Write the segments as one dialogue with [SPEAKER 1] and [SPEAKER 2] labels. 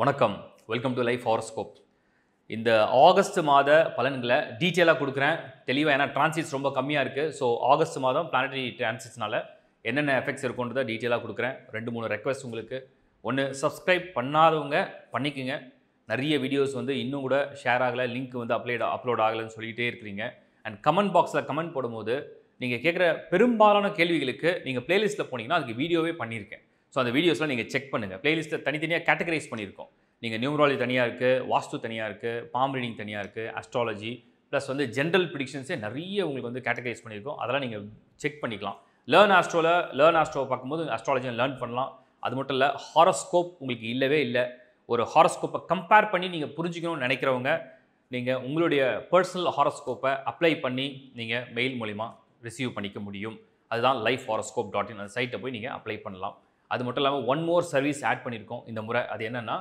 [SPEAKER 1] வணக்கம் welcome to Life Horoscope இந்த August மாத பலன்களை டீட்டெயிலாக கொடுக்குறேன் தெளிவாக ஏன்னா டிரான்சிட்ஸ் ரொம்ப கம்மியாக இருக்குது ஸோ ஆகஸ்ட் மாதம் பிளானட்டரி டிரான்சிட்ஸ்னால என்னென்ன எஃபெக்ட்ஸ் இருக்குன்றதை டீட்டெயிலாக கொடுக்குறேன் ரெண்டு மூணு ரெக்வஸ்ட் உங்களுக்கு ஒன்று சப்ஸ்கிரைப் பண்ணாதவங்க பண்ணிக்கோங்க நிறைய வீடியோஸ் வந்து இன்னும் கூட ஷேர் ஆகலை லிங்க் வந்து அப்ளை அப்லோட் ஆகலைன்னு சொல்லிகிட்டே இருக்கிறீங்க அண்ட் கமெண்ட் பாக்ஸில் கமெண்ட் போடும்போது நீங்கள் கேட்குற பெரும்பாலான கேள்விகளுக்கு நீங்கள் பிளேலிஸ்ட்டில் போனீங்கன்னா அதுக்கு வீடியோவே பண்ணியிருக்கேன் ஸோ அந்த வீடியோஸ்லாம் நீங்கள் செக் பண்ணுங்கள் பிளேலிஸ்ட்டை தனித்தனியாக கேட்டகரைஸ் பண்ணியிருக்கோம் நீங்கள் நியூமராலஜி தனியாக இருக்குது வாஸ்து தனியாக இருக்குது பாம் ரீடிங் தனியாக இருக்குது அஸ்ட்ராலஜி ப்ளஸ் வந்து ஜென்ரல் ப்ரிடிக்ஷன்ஸே நிறைய உங்களுக்கு வந்து கேட்டகரைஸ் பண்ணியிருக்கோம் அதெல்லாம் நீங்கள் செக் பண்ணிக்கலாம் லேர்ன் ஆஸ்ட்ரோவில் லேர்ன் ஆஸ்ட்ரோவை பார்க்கும்போது அஸ்ட்ராலஜியை லேர்ன் பண்ணலாம் அது மட்டும் இல்லை ஹாரோஸ்கோப் உங்களுக்கு இல்லவே இல்லை ஒரு ஹாரோஸ்கோப்பை கம்பேர் பண்ணி நீங்கள் புரிஞ்சுக்கணும்னு நினைக்கிறவங்க நீங்கள் உங்களுடைய பர்சனல் ஹாரோஸ்கோப்பை அப்ளை பண்ணி நீங்கள் மெயில் மூலிமா ரிசீவ் பண்ணிக்க முடியும் அதுதான் லைஃப் ஹாரோஸ்கோப் டாட் இன் அந்த சைட்டை போய் நீங்கள் அப்ளை பண்ணலாம் அது மட்டும் இல்லாமல் ஒன் மோர் சர்வீஸ் ஆட் பண்ணியிருக்கோம் இந்த முறை அது என்னென்னா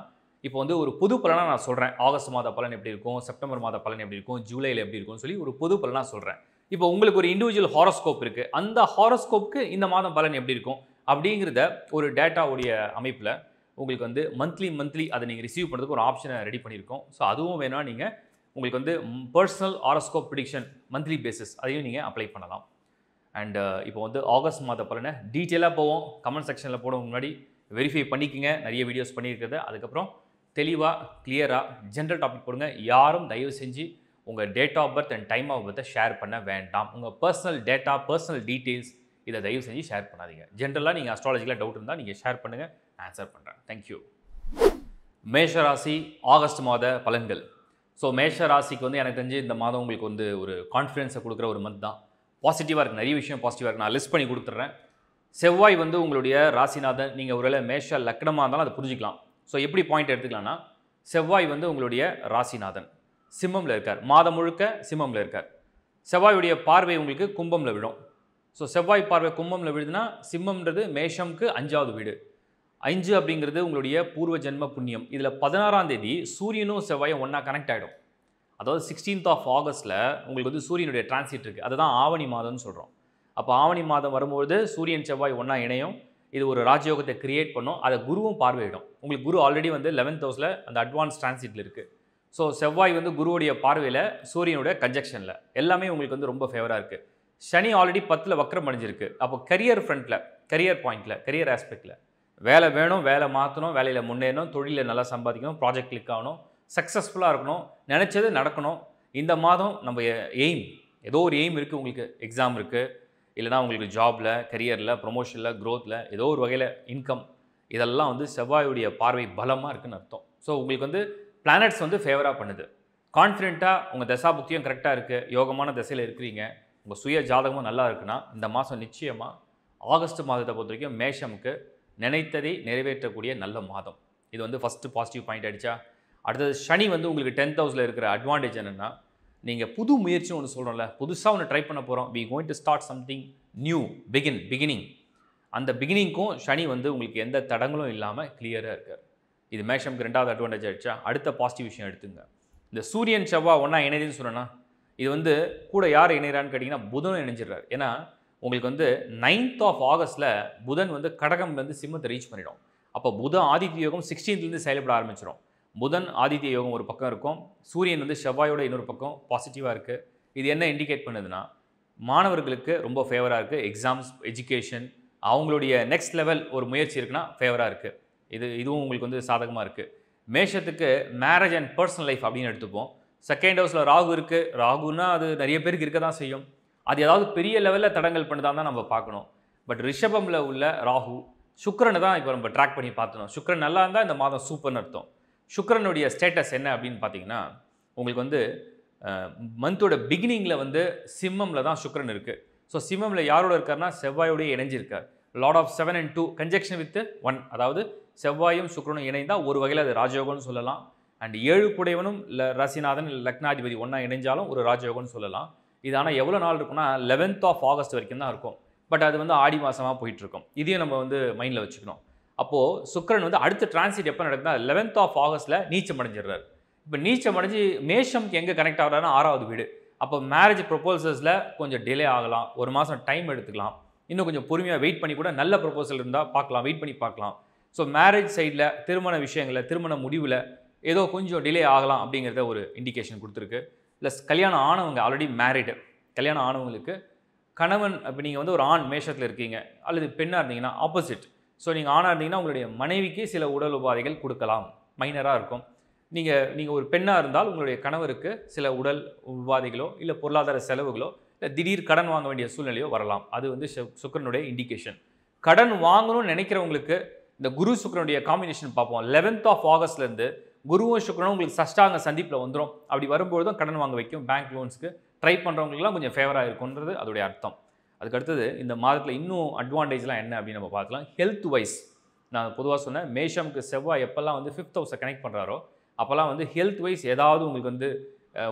[SPEAKER 1] இப்போ வந்து ஒரு புது பலனாக நான் சொல்கிறேன் ஆகஸ்ட் மாத பலன் எப்படி இருக்கும் செப்டம்பர் மாத பலன் எப்படி இருக்கும் ஜூலையில் எப்படி இருக்கும்னு சொல்லி ஒரு புது பலனாக சொல்கிறேன் இப்போ உங்களுக்கு ஒரு இண்டிவிஜுவல் ஹாரோஸ்கோப் இருக்குது அந்த ஹாரோஸ்கோப்புக்கு இந்த மாதம் பலன் எப்படி இருக்கும் அப்படிங்கிறத ஒரு டேட்டாவுடைய அமைப்பில் உங்களுக்கு வந்து மந்த்லி மந்த்லி அதை நீங்கள் ரிசீவ் பண்ணுறதுக்கு ஒரு ஆப்ஷனை ரெடி பண்ணியிருக்கோம் ஸோ அதுவும் வேணால் நீங்கள் உங்களுக்கு வந்து personal horoscope prediction monthly basis அதையும் நீங்கள் அப்ளை பண்ணலாம் அண்ட் uh, இப்போ வந்து ஆகஸ்ட் மாத பலன டீட்டெயிலாக போவோம் கமெண்ட் செக்ஷனில் போட முன்னாடி வெரிஃபை பண்ணிக்கோங்க நிறைய வீடியோஸ் பண்ணியிருக்கிறது அதுக்கப்புறம் தெளிவாக கிளியராக ஜென்ரல் டாபிக் போடுங்க யாரும் தயவு செஞ்சு உங்கள் date of birth and time of பர்த்தை ஷேர் பண்ண வேண்டாம் உங்கள் பர்சனல் டேட்டா பர்சனல் டீட்டெயில்ஸ் இதை தயவு செஞ்சு ஷேர் பண்ணாதீங்க ஜென்ரலாக நீங்கள் அஸ்ட்ராலஜிக்கலாக டவுட் இருந்தால் நீங்கள் ஷேர் பண்ணுங்கள் ஆன்சர் பண்ணுறேன் தேங்க்யூ மேஷராசி ஆகஸ்ட் மாத பலன்கள் ஸோ மேஷ ராசிக்கு வந்து எனக்கு தெரிஞ்சு இந்த மாதம் உங்களுக்கு வந்து ஒரு கான்ஃபிடென்ஸை கொடுக்குற ஒரு மந்த் தான் பாசிட்டிவாக இருக்குது நிறைய விஷயம் பாசிட்டிவாக இருக்குது நான் லிஸ்ட் பண்ணி கொடுத்துட்றேன் செவ்வாய் வந்து உங்களுடைய ராசிநாதன் நீங்கள் ஒருவேளை மேஷ லக்னமாக இருந்தாலும் அதை புரிஞ்சிக்கலாம் ஸோ எப்படி பாயிண்ட் எடுத்துக்கலாம்னா செவ்வாய் வந்து உங்களுடைய ராசிநாதன் சிம்மமில் இருக்கார் மாதம் முழுக்க சிம்மமில் இருக்கார் செவ்வாயுடைய பார்வை உங்களுக்கு கும்பமில் விழும் ஸோ செவ்வாய் பார்வை கும்பமில் விழுதுன்னா சிம்மம்ன்றது மேஷம்க்கு அஞ்சாவது வீடு அஞ்சு அப்படிங்கிறது உங்களுடைய பூர்வ ஜென்ம புண்ணியம் இதில் பதினாறாம் தேதி சூரியனும் செவ்வாயும் ஒன்றா கனெக்ட் ஆகிடும் அதாவது சிக்ஸ்டீன்த் ஆஃப் ஆகஸ்ட்டில் உங்களுக்கு வந்து சூரியனுடைய டிரான்சிட் இருக்குது அதுதான் ஆவணி மாதம்னு சொல்கிறோம் அப்போ ஆவணி மாதம் வரும்போது சூரியன் செவ்வாய் ஒன்றா இணையும் இது ஒரு ராஜயோகத்தை கிரியேட் பண்ணும் அதை குருவும் பார்வையிடும் உங்களுக்கு குரு ஆல்ரெடி வந்து லெவன்த் ஹவுஸில் அந்த அட்வான்ஸ் டிரான்சிட்டில் இருக்குது ஸோ செவ்வாய் வந்து குருவுடைய பார்வையில் சூரியனுடைய கன்ஜெக்ஷனில் எல்லாமே உங்களுக்கு வந்து ரொம்ப ஃபேவராக இருக்குது சனி ஆல்ரெடி பத்தில் வக்கரம் அடைஞ்சிருக்கு அப்போ கரியர் ஃப்ரண்ட்டில் கரியர் பாயிண்டில் கரியர் ஆஸ்பெக்டில் வேலை வேணும் வேலை மாற்றணும் வேலையில் முன்னேறணும் தொழிலில் நல்லா சம்பாதிக்கணும் ப்ராஜெக்ட் கிளிக் ஆகணும் சக்ஸஸ்ஃபுல்லாக இருக்கணும் நினச்சது நடக்கணும் இந்த மாதம் நம்ம எய்ம் ஏதோ ஒரு எய்ம் இருக்குது உங்களுக்கு எக்ஸாம் இருக்குது இல்லைனா உங்களுக்கு ஜாபில் கரியரில் ப்ரொமோஷனில் க்ரோத்தில் ஏதோ ஒரு வகையில் இன்கம் இதெல்லாம் வந்து செவ்வாயுடைய பார்வை பலமாக இருக்குதுன்னு அர்த்தம் ஸோ உங்களுக்கு வந்து பிளானட்ஸ் வந்து ஃபேவராக பண்ணுது கான்ஃபிடென்ட்டாக உங்கள் தசாபுக்தியும் கரெக்டாக இருக்குது யோகமான திசையில் இருக்கிறீங்க உங்கள் சுய ஜாதகமும் நல்லா இருக்குன்னா இந்த மாதம் நிச்சயமாக ஆகஸ்ட் மாதத்தை பொறுத்த வரைக்கும் மேஷமுக்கு நினைத்ததை நிறைவேற்றக்கூடிய நல்ல மாதம் இது வந்து ஃபஸ்ட்டு பாசிட்டிவ் பாயிண்ட் ஆகிடுச்சா அடுத்தது சனி வந்து உங்களுக்கு டென்த் ஹவுஸில் இருக்கிற அட்வான்டேஜ் என்னென்னா நீங்கள் புது முயற்சின்னு ஒன்று சொல்கிறோம்ல புதுசாக ஒன்று ட்ரை பண்ண போகிறோம் we going to start something new begin beginning அந்த பிகினிங்க்கும் சனி வந்து உங்களுக்கு எந்த தடங்களும் இல்லாமல் கிளியராக இருக்கார் இது மேஷம்க்கு ரெண்டாவது அட்வான்டேஜ் ஆகிடுச்சா அடுத்த பாசிட்டிவ் விஷயம் எடுத்துங்க இந்த சூரியன் செவ்வாய் ஒன்றா இணையதுன்னு சொன்னேன்னா இது வந்து கூட யார் இணைகிறான்னு கேட்டிங்கன்னா புதனும் இணைஞ்சிடுறாரு ஏன்னா உங்களுக்கு வந்து நைன்த் ஆஃப் ஆகஸ்ட்டில் புதன் வந்து கடகம் வந்து சிம்மத்தை ரீச் பண்ணிடும் அப்போ புதன் ஆதித்ய யோகம் சிக்ஸ்டீன்த்லேருந்து செயல்பட ஆரம்பிச்சிடும் புதன் ஆதித்ய யோகம் ஒரு பக்கம் இருக்கும் சூரியன் வந்து செவ்வாயோட இன்னொரு பக்கம் பாசிட்டிவாக இருக்குது இது என்ன இண்டிகேட் பண்ணுதுன்னா மாணவர்களுக்கு ரொம்ப ஃபேவராக இருக்குது எக்ஸாம்ஸ் எஜுகேஷன் அவங்களுடைய நெக்ஸ்ட் லெவல் ஒரு முயற்சி இருக்குன்னா ஃபேவராக இருக்குது இது இதுவும் உங்களுக்கு வந்து சாதகமாக இருக்குது மேஷத்துக்கு மேரேஜ் அண்ட் பர்சனல் லைஃப் அப்படின்னு எடுத்துப்போம் செகண்ட் ஹவுஸில் ராகு இருக்குது ராகுன்னா அது நிறைய பேருக்கு இருக்க தான் செய்யும் அது ஏதாவது பெரிய லெவலில் தடங்கள் பண்ணுதான் தான் நம்ம பார்க்கணும் பட் ரிஷபமில் உள்ள ராகு சுக்கரனை தான் இப்போ நம்ம ட்ராக் பண்ணி பார்த்தோம் சுக்கரன் நல்லா இருந்தால் இந்த மாதம் சூப்பர்னு அர்த்தம் சுக்கரனுடைய ஸ்டேட்டஸ் என்ன அப்படின்னு பார்த்தீங்கன்னா உங்களுக்கு வந்து மந்தோட பிகினிங்கில் வந்து சிம்மமில் தான் சுக்கரன் இருக்குது ஸோ சிம்மமில் யாரோட இருக்காருன்னா செவ்வாயோடய இணைஞ்சிருக்கார் lord of seven and two conjunction with one அதாவது செவ்வாயும் சுக்கரனும் இணைந்தால் ஒரு வகையில் அது ராஜயோகம்னு சொல்லலாம் அண்ட் ஏழு குடையவனும் ல ரசிநாதன் லக்னாதிபதி ஒன்றா இணைஞ்சாலும் ஒரு ராஜயோகம்னு சொல்லலாம் இது ஆனால் எவ்வளோ நாள் இருக்குன்னா லெவன்த் ஆஃப் ஆகஸ்ட் வரைக்கும் தான் இருக்கும் பட் அது வந்து ஆடி மாதமாக போயிட்டுருக்கும் இதையும் நம்ம வந்து மைண்டில் வச்சுக்கணும் அப்போது சுக்கரன் வந்து அடுத்த டிரான்சிட் எப்போ நடக்குதுன்னா லெவன்த் ஆஃப் ஆகஸ்ட்டில் நீச்சம் அடைஞ்சிடுறாரு இப்போ நீச்சம் அடைஞ்சு மேஷம்க்கு எங்கே கனெக்ட் ஆகிறாருன்னா ஆறாவது வீடு அப்போ மேரேஜ் ப்ரொப்போசல்ஸில் கொஞ்சம் டிலே ஆகலாம் ஒரு மாதம் டைம் எடுத்துக்கலாம் இன்னும் கொஞ்சம் பொறுமையாக வெயிட் பண்ணி கூட நல்ல ப்ரொப்போசல் இருந்தால் பார்க்கலாம் வெயிட் பண்ணி பார்க்கலாம் ஸோ மேரேஜ் சைடில் திருமண விஷயங்களில் திருமண முடிவில் ஏதோ கொஞ்சம் டிலே ஆகலாம் அப்படிங்கிறத ஒரு இண்டிகேஷன் கொடுத்துருக்கு ப்ளஸ் கல்யாணம் ஆனவங்க ஆல்ரெடி மேரிடு கல்யாணம் ஆனவங்களுக்கு கணவன் இப்போ நீங்கள் வந்து ஒரு ஆண் மேஷத்தில் இருக்கீங்க அல்லது பெண்ணாக இருந்தீங்கன்னா ஆப்போசிட் ஸோ நீங்கள் ஆணாக இருந்தீங்கன்னா உங்களுடைய மனைவிக்கு சில உடல் உபாதைகள் கொடுக்கலாம் மைனராக இருக்கும் நீங்கள் நீங்கள் ஒரு பெண்ணாக இருந்தால் உங்களுடைய கணவருக்கு சில உடல் உபாதைகளோ இல்லை பொருளாதார செலவுகளோ இல்லை திடீர் கடன் வாங்க வேண்டிய சூழ்நிலையோ வரலாம் அது வந்து சுக்கரனுடைய இண்டிகேஷன் கடன் வாங்கணும்னு நினைக்கிறவங்களுக்கு இந்த குரு சுக்கரனுடைய காம்பினேஷன் பார்ப்போம் லெவன்த் ஆஃப் ஆகஸ்ட்லேருந்து குருவும் சுக்கரனும் உங்களுக்கு சஷ்டாங்க சந்திப்பில் வந்துடும் அப்படி வரும்போது தான் கடன் வாங்க வைக்கும் பேங்க் லோன்ஸ்க்கு ட்ரை பண்ணுறவங்களுக்குலாம் கொஞ்சம் ஃபேவராக இருக்குன்றது அதோடைய அர்த்தம் அதுக்கு அடுத்தது இந்த மாதத்தில் இன்னும் அட்வான்டேஜ்லாம் என்ன அப்படின்னு நம்ம பார்க்கலாம் ஹெல்த் வைஸ் நான் பொதுவாக சொன்னேன் மேஷம்க்கு செவ்வாய் எப்போல்லாம் வந்து ஃபிஃப்த் ஹவுஸை கனெக்ட் பண்ணுறாரோ அப்போல்லாம் வந்து ஹெல்த் வைஸ் ஏதாவது உங்களுக்கு வந்து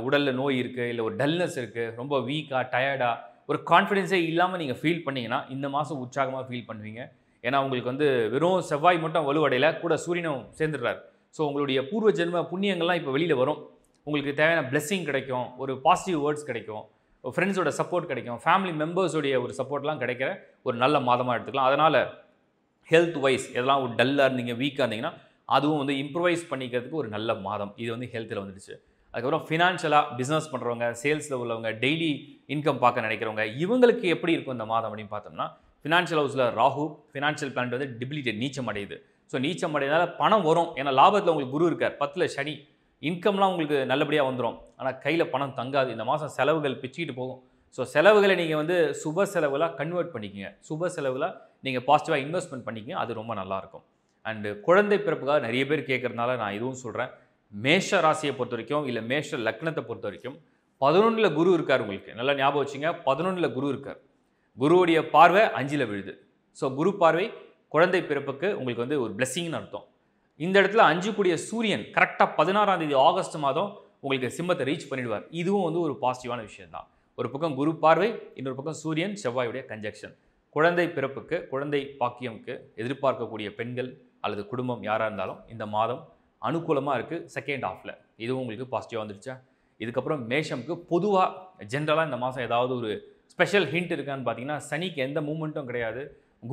[SPEAKER 1] உடலில் நோய் இருக்குது இல்லை ஒரு டல்னஸ் இருக்குது ரொம்ப வீக்காக டயர்டாக ஒரு கான்ஃபிடென்ஸே இல்லாமல் நீங்கள் ஃபீல் பண்ணிங்கன்னா இந்த மாதம் உற்சாகமாக ஃபீல் பண்ணுவீங்க ஏன்னா உங்களுக்கு வந்து வெறும் செவ்வாய் மட்டும் வலுவடையில் கூட சூரியனும் சேர்ந்துடுறார் ஸோ உங்களுடைய பூர்வ ஜென்ம புண்ணியங்கள்லாம் இப்போ வெளியில் வரும் உங்களுக்கு தேவையான பிளெஸ்ஸிங் கிடைக்கும் ஒரு பாசிட்டிவ் வேர்ட்ஸ் கிடைக்கும் ஃப்ரெண்ட்ஸோட சப்போர்ட் கிடைக்கும் ஃபேமிலி மெம்பர்ஸோடைய ஒரு சப்போர்ட்லாம் கிடைக்கிற ஒரு நல்ல மாதமாக எடுத்துக்கலாம் அதனால் ஹெல்த் வைஸ் எதெல்லாம் ஒரு டல்லாக இருந்தீங்க வீக்காக இருந்தீங்கன்னா அதுவும் வந்து இம்ப்ரூவைஸ் பண்ணிக்கிறதுக்கு ஒரு நல்ல மாதம் இது வந்து ஹெல்த்தில் வந்துடுச்சு அதுக்கப்புறம் ஃபினான்ஷியலாக பிஸ்னஸ் பண்ணுறவங்க சேல்ஸில் உள்ளவங்க டெய்லி இன்கம் பார்க்க நினைக்கிறவங்க இவங்களுக்கு எப்படி இருக்கும் இந்த மாதம் அப்படின்னு பார்த்தோம்னா ஃபினான்ஷியல் ஹவுஸில் ராகு ஃபினான்ஷியல் பிளான் வந்து டிபிலிட்டி நீச்சம் அடையுது ஸோ நீச்சம் அடையினால பணம் வரும் ஏன்னா லாபத்தில் உங்களுக்கு குரு இருக்கார் பத்தில் சனி இன்கம்லாம் உங்களுக்கு நல்லபடியாக வந்துடும் ஆனால் கையில் பணம் தங்காது இந்த மாதம் செலவுகள் பிச்சுக்கிட்டு போகும் ஸோ செலவுகளை நீங்கள் வந்து சுப செலவுகளாக கன்வெர்ட் பண்ணிக்கங்க சுப செலவுகளாக நீங்கள் பாசிட்டிவாக இன்வெஸ்ட்மெண்ட் பண்ணிக்கிங்க அது ரொம்ப நல்லாயிருக்கும் அண்டு குழந்தை பிறப்புக்காக நிறைய பேர் கேட்குறதுனால நான் இதுவும் சொல்கிறேன் மேஷ ராசியை பொறுத்த வரைக்கும் இல்லை மேஷ லக்னத்தை பொறுத்த வரைக்கும் பதினொன்றில் குரு இருக்கார் உங்களுக்கு நல்லா ஞாபகம் வச்சுங்க பதினொன்றில் குரு இருக்கார் குருவுடைய பார்வை அஞ்சில் விழுது ஸோ குரு பார்வை குழந்தை பிறப்புக்கு உங்களுக்கு வந்து ஒரு பிளெஸ்ஸிங்னு அர்த்தம் இந்த இடத்துல அஞ்சு கூடிய சூரியன் கரெக்டாக பதினாறாம் தேதி ஆகஸ்ட் மாதம் உங்களுக்கு சிம்மத்தை ரீச் பண்ணிடுவார் இதுவும் வந்து ஒரு பாசிட்டிவான விஷயம் தான் ஒரு பக்கம் குரு பார்வை இன்னொரு பக்கம் சூரியன் செவ்வாயுடைய கன்ஜெக்ஷன் குழந்தை பிறப்புக்கு குழந்தை பாக்கியமுக்கு எதிர்பார்க்கக்கூடிய பெண்கள் அல்லது குடும்பம் யாராக இருந்தாலும் இந்த மாதம் அனுகூலமாக இருக்குது செகண்ட் ஆஃபில் இதுவும் உங்களுக்கு பாசிட்டிவாக வந்துருச்சா இதுக்கப்புறம் மேஷம்க்கு பொதுவாக ஜென்ரலாக இந்த மாதம் ஏதாவது ஒரு ஸ்பெஷல் ஹிண்ட் இருக்கான்னு பார்த்தீங்கன்னா சனிக்கு எந்த மூமெண்ட்டும் கிடையாது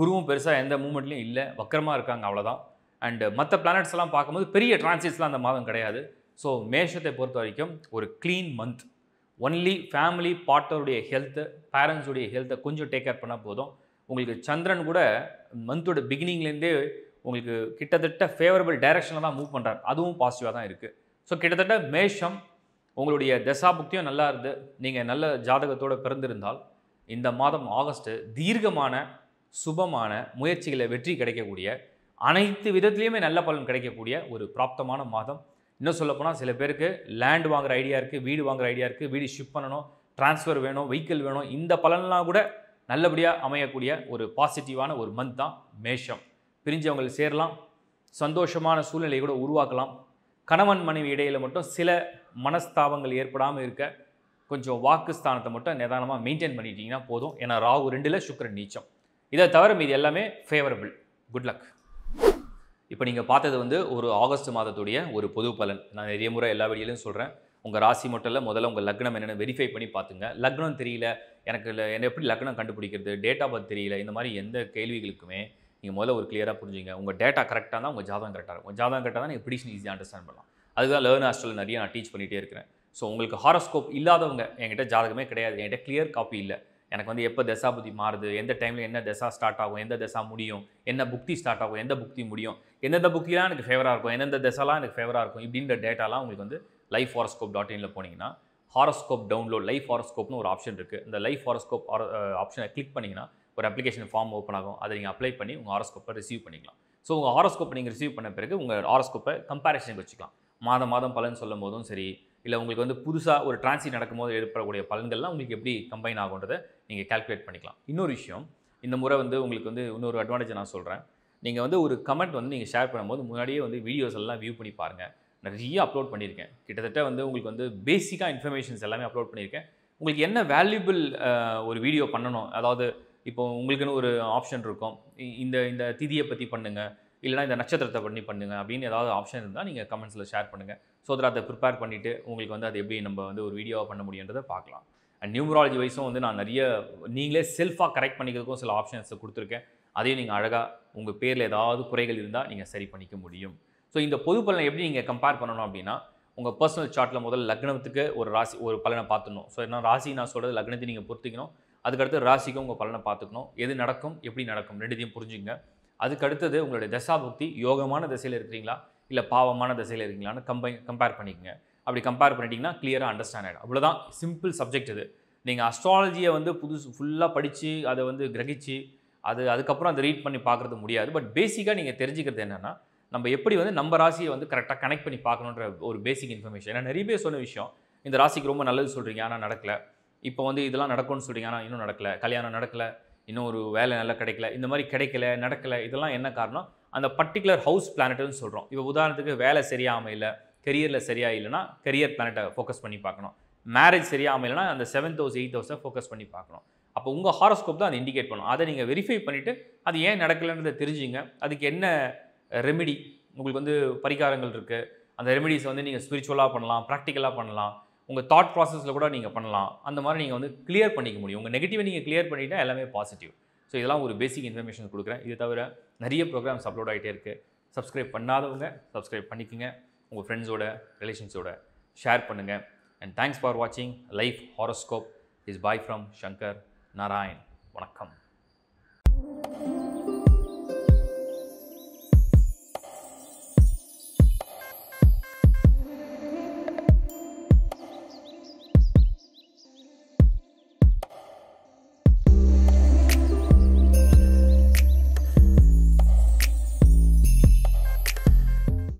[SPEAKER 1] குருவும் பெருசாக எந்த மூமெண்ட்லையும் இல்லை வக்கரமாக இருக்காங்க அவ்வளோதான் அண்டு மற்ற பிளானட்ஸ் எல்லாம் பார்க்கும்போது பெரிய டிரான்சிட்ஸ்லாம் அந்த மாதம் கிடையாது ஸோ மேஷத்தை பொறுத்த வரைக்கும் ஒரு க்ளீன் மந்த் ஒன்லி ஃபேமிலி பார்ட்னருடைய ஹெல்த்து பேரண்ட்ஸுடைய ஹெல்த்தை கொஞ்சம் டேக் கேர் பண்ணால் போதும் உங்களுக்கு சந்திரன் கூட மந்த்தோட பிகினிங்லேருந்தே உங்களுக்கு கிட்டத்தட்ட ஃபேவரபிள் டைரெக்ஷனில் தான் மூவ் பண்ணுறார் அதுவும் பாசிட்டிவாக தான் இருக்குது ஸோ கிட்டத்தட்ட மேஷம் உங்களுடைய தசா புக்தியும் நல்லா இருந்து நீங்கள் நல்ல ஜாதகத்தோடு பிறந்திருந்தால் இந்த மாதம் ஆகஸ்ட்டு தீர்க்கமான சுபமான முயற்சிகளை வெற்றி கிடைக்கக்கூடிய அனைத்து விதத்துலேயுமே நல்ல பலன் கிடைக்கக்கூடிய ஒரு பிராப்தமான மாதம் இன்னும் சொல்லப்போனால் சில பேருக்கு லேண்ட் வாங்குகிற ஐடியா இருக்குது வீடு வாங்குகிற ஐடியா இருக்குது வீடு ஷிஃப்ட் பண்ணணும் ட்ரான்ஸ்ஃபர் வேணும் வெஹிக்கிள் வேணும் இந்த பலன்லாம் கூட நல்லபடியாக அமையக்கூடிய ஒரு பாசிட்டிவான ஒரு மந்த் தான் மேஷம் பிரிஞ்சவங்களை சேரலாம் சந்தோஷமான சூழ்நிலையை கூட உருவாக்கலாம் கணவன் மனைவி இடையில் மட்டும் சில மனஸ்தாபங்கள் ஏற்படாமல் இருக்க கொஞ்சம் வாக்கு ஸ்தானத்தை மட்டும் நிதானமாக மெயின்டைன் பண்ணிட்டீங்கன்னா போதும் ஏன்னா ராகு ரெண்டில் சுக்கரன் நீச்சம் இதை தவிர மீது எல்லாமே ஃபேவரபிள் குட் லக் இப்போ நீங்கள் பார்த்தது வந்து ஒரு ஆகஸ்ட் மாதத்துடைய ஒரு பொது பலன் நான் நிறைய முறை எல்லா வெளியிலும் சொல்கிறேன் உங்கள் ராசி மட்டும் இல்லை முதல்ல உங்கள் லக்னம் என்னென்னு வெரிஃபை பண்ணி பார்த்துங்க லக்னம் தெரியல எனக்கு இல்லை என்ன எப்படி லக்னம் கண்டுபிடிக்கிறது டேட் ஆஃப் பர்த் தெரியல இந்த மாதிரி எந்த கேள்விகளுக்குமே நீங்கள் முதல்ல ஒரு கிளியராக புரிஞ்சுங்க உங்கள் டேட்டா கரெக்டாக தான் உங்கள் ஜாதகம் கரெக்டாக இருக்கும் ஜாதகம் கரெக்டாக தான் நீங்கள் ப்ரிடிஷன் ஈஸியாக அண்டர்ஸ்டாண்ட் பண்ணலாம் அதுதான் லேர்ன் ஹாஸ்டலில் நிறைய நான் டீச் பண்ணிகிட்டே இருக்கிறேன் ஸோ உங்களுக்கு ஹாரோஸ்கோப் இல்லாதவங்க என்கிட்ட ஜாதகமே கிடையாது என்கிட்ட கிளியர் காப்பி இல்லை எனக்கு வந்து எப்போ புத்தி மாறுது எந்த டைமில் என்ன தசா ஸ்டார்ட் ஆகும் எந்த தசா முடியும் என்ன புக்தி ஸ்டார்ட் ஆகும் எந்த புக்தி முடியும் எந்தெந்த புக்கிலாம் எனக்கு ஃபேவராக இருக்கும் எந்தெந்த தசாலாம் எனக்கு ஃபேவராக இருக்கும் இப்படின்ற டேட்டாலாம் உங்களுக்கு வந்து லைஃப் ஹாரஸ்கோப் டாட் இனில் போனீங்கன்னா ஹாரஸ்கோப் டவுன்லோட் லைஃப் ஹாரஸ்கோப்னு ஒரு ஆப்ஷன் இருக்குது இந்த லைஃப் ஹாரஸ்கோப் ஆப்ஷனை கிளிக் பண்ணிங்கன்னா ஒரு அப்ளிகேஷன் ஃபார்ம் ஓப்பன் ஆகும் அதை நீங்கள் அப்ளை பண்ணி உங்கள் ஹாரஸ்கோப்பை ரிசீவ் பண்ணிக்கலாம் ஸோ உங்கள் ஹாரஸ்கோப்பை நீங்கள் ரிசீவ் பண்ண பிறகு உங்கள் ஹாரஸ்கோப்பை கம்பேரிஷனுக்கு வச்சுக்கலாம் மாதம் மாதம் பலன் சொல்லும் போதும் சரி இல்லை உங்களுக்கு வந்து புதுசாக ஒரு டிரான்சிட் நடக்கும்போது ஏற்படக்கூடிய பலன்கள்லாம் உங்களுக்கு எப்படி கம்பைன் ஆகுன்றதை நீங்கள் கால்குலேட் பண்ணிக்கலாம் இன்னொரு விஷயம் இந்த முறை வந்து உங்களுக்கு வந்து இன்னொரு அட்வான்டேஜ் நான் சொல்கிறேன் நீங்கள் வந்து ஒரு கமெண்ட் வந்து நீங்கள் ஷேர் பண்ணும்போது முன்னாடியே வந்து வீடியோஸ் எல்லாம் வியூ பண்ணி பாருங்கள் நிறைய அப்லோட் பண்ணியிருக்கேன் கிட்டத்தட்ட வந்து உங்களுக்கு வந்து பேசிக்காக இன்ஃபர்மேஷன்ஸ் எல்லாமே அப்லோட் பண்ணியிருக்கேன் உங்களுக்கு என்ன வேல்யூபிள் ஒரு வீடியோ பண்ணணும் அதாவது இப்போ உங்களுக்குன்னு ஒரு ஆப்ஷன் இருக்கும் இந்த இந்த திதியை பற்றி பண்ணுங்கள் இல்லைனா இந்த நட்சத்திரத்தை பண்ணி பண்ணுங்கள் அப்படின்னு ஏதாவது ஆப்ஷன் இருந்தால் நீங்கள் கமெண்ட்ஸில் ஷேர் பண்ணுங்கள் ஸோ அதில் அதை ப்ரிப்பேர் பண்ணிவிட்டு உங்களுக்கு வந்து அது எப்படி நம்ம வந்து ஒரு வீடியோவாக பண்ண முடியுன்றதை பார்க்கலாம் அண்ட் நியூமராலஜி வைஸும் வந்து நான் நிறைய நீங்களே செல்ஃபாக கரெக்ட் பண்ணிக்கிறதுக்கும் சில ஆப்ஷன்ஸை கொடுத்துருக்கேன் அதையும் நீங்கள் அழகாக உங்கள் பேரில் ஏதாவது குறைகள் இருந்தால் நீங்கள் சரி பண்ணிக்க முடியும் ஸோ இந்த பொது பலனை எப்படி நீங்கள் கம்பேர் பண்ணணும் அப்படின்னா உங்கள் பர்சனல் சார்ட்டில் முதல்ல லக்னத்துக்கு ஒரு ராசி ஒரு பலனை பார்த்துக்கணும் ஸோ என்ன ராசி நான் சொல்கிறது லக்னத்தை நீங்கள் பொறுத்துக்கணும் அதுக்கடுத்து ராசிக்கும் உங்கள் பலனை பார்த்துக்கணும் எது நடக்கும் எப்படி நடக்கும் ரெண்டுத்தையும் புரிஞ்சுங்க அதுக்கு அடுத்தது உங்களுடைய தசாபக்தி யோகமான திசையில் இருக்கிறீங்களா இல்லை பாவமான திசையில் இருக்கீங்களான்னு கம்பை கம்பேர் பண்ணிக்கங்க அப்படி கம்பேர் பண்ணிட்டீங்கன்னா கிளியராக அண்டர்ஸ்டாண்ட் ஆகிடும் அவ்வளோதான் சிம்பிள் சப்ஜெக்ட் இது நீங்கள் அஸ்ட்ராலஜியை வந்து புதுசு ஃபுல்லாக படித்து அதை வந்து கிரகிச்சு அது அதுக்கப்புறம் அதை ரீட் பண்ணி பார்க்குறது முடியாது பட் பேசிக்காக நீங்கள் தெரிஞ்சுக்கிறது என்னென்னா நம்ம எப்படி வந்து நம்ம ராசியை வந்து கரெக்டாக கனெக்ட் பண்ணி பார்க்கணுன்ற ஒரு பேசிக் இன்ஃபர்மேஷன் ஏன்னா நிறைய பேர் சொன்ன விஷயம் இந்த ராசிக்கு ரொம்ப நல்லது சொல்கிறீங்க ஆனால் நடக்கலை இப்போ வந்து இதெல்லாம் நடக்கும்னு சொல்கிறீங்க ஆனால் இன்னும் நடக்கலை கல்யாணம் நடக்கலை இன்னும் ஒரு வேலை நல்லா கிடைக்கல இந்த மாதிரி கிடைக்கல நடக்கலை இதெல்லாம் என்ன காரணம் அந்த பர்டிகுலர் ஹவுஸ் பிளானட்னு சொல்கிறோம் இப்போ உதாரணத்துக்கு வேலை சரியாக அமையல கெரியரில் சரியாக இல்லைனா கெரியர் பிளானட்டை ஃபோக்கஸ் பண்ணி பார்க்கணும் மேரேஜ் சரியாக அமையலைனா அந்த செவன் ஹவுஸ் எயிட் ஹவுஸை ஃபோக்கஸ் பண்ணி பார்க்கணும் அப்போ உங்கள் ஹாரோஸ்கோப் தான் அதை இண்டிகேட் பண்ணும் அதை நீங்கள் வெரிஃபை பண்ணிவிட்டு அது ஏன் நடக்கலைன்றதை தெரிஞ்சுங்க அதுக்கு என்ன ரெமெடி உங்களுக்கு வந்து பரிகாரங்கள் இருக்குது அந்த ரெமிடிஸை வந்து நீங்கள் ஸ்பிரிச்சுவலாக பண்ணலாம் ப்ராக்டிக்கலாக பண்ணலாம் உங்கள் தாட் ப்ராசஸில் கூட நீங்கள் பண்ணலாம் அந்த மாதிரி நீங்கள் வந்து கிளியர் பண்ணிக்க முடியும் உங்கள் நெகட்டிவை நீங்கள் கிளியர் பண்ணிட்டால் எல்லாமே பாசிட்டிவ் ஸோ இதெல்லாம் ஒரு பேசிக் இன்ஃபர்மேஷன் கொடுக்குறேன் இது தவிர நிறைய ப்ரோக்ராம்ஸ் அப்லோட் ஆகிட்டே இருக்குது சப்ஸ்கிரைப் பண்ணாதவங்க சப்ஸ்கிரைப் பண்ணிக்கோங்க உங்கள் ஃப்ரெண்ட்ஸோட ரிலேஷன்ஸோட ஷேர் பண்ணுங்கள் அண்ட் தேங்க்ஸ் ஃபார் வாட்சிங் Life Horoscope is bye from Shankar Narayan வணக்கம்